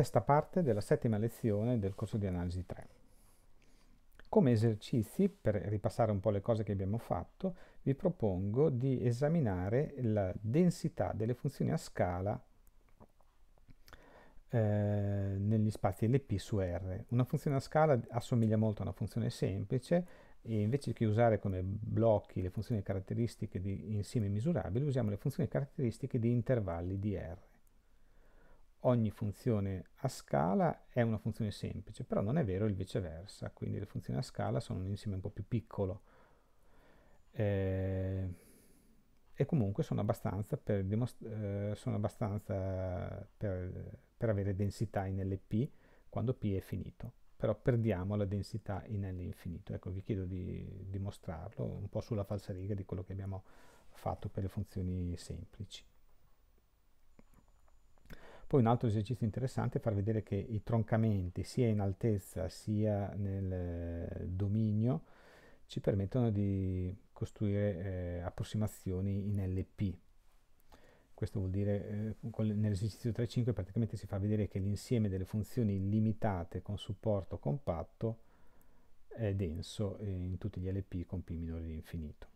sesta parte della settima lezione del corso di analisi 3. Come esercizi, per ripassare un po' le cose che abbiamo fatto, vi propongo di esaminare la densità delle funzioni a scala eh, negli spazi LP su R. Una funzione a scala assomiglia molto a una funzione semplice e invece che usare come blocchi le funzioni caratteristiche di insieme misurabili, usiamo le funzioni caratteristiche di intervalli di R ogni funzione a scala è una funzione semplice, però non è vero il viceversa, quindi le funzioni a scala sono un insieme un po' più piccolo eh, e comunque sono abbastanza, per, eh, sono abbastanza per, per, avere densità in LP quando P è finito, però perdiamo la densità in L infinito. Ecco, vi chiedo di dimostrarlo un po' sulla falsariga di quello che abbiamo fatto per le funzioni semplici. Poi un altro esercizio interessante è far vedere che i troncamenti sia in altezza sia nel eh, dominio ci permettono di costruire eh, approssimazioni in LP. Questo vuol dire, eh, nell'esercizio 3.5 praticamente si fa vedere che l'insieme delle funzioni limitate con supporto compatto è denso eh, in tutti gli LP con P minore di infinito.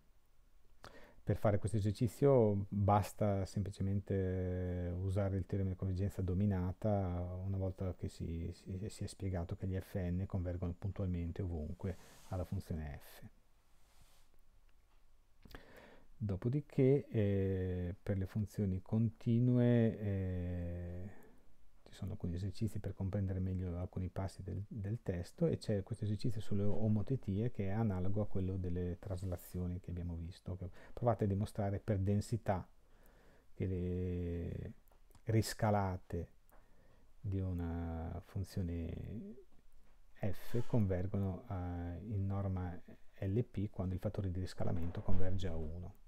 Per fare questo esercizio basta semplicemente usare il termine convergenza dominata una volta che si, si, si è spiegato che gli fn convergono puntualmente ovunque alla funzione f. Dopodiché eh, per le funzioni continue eh, sono alcuni esercizi per comprendere meglio alcuni passi del, del testo e c'è questo esercizio sulle omotetie che è analogo a quello delle traslazioni che abbiamo visto. Provate a dimostrare per densità che le riscalate di una funzione f convergono a, eh, in norma lp quando il fattore di riscalamento converge a 1.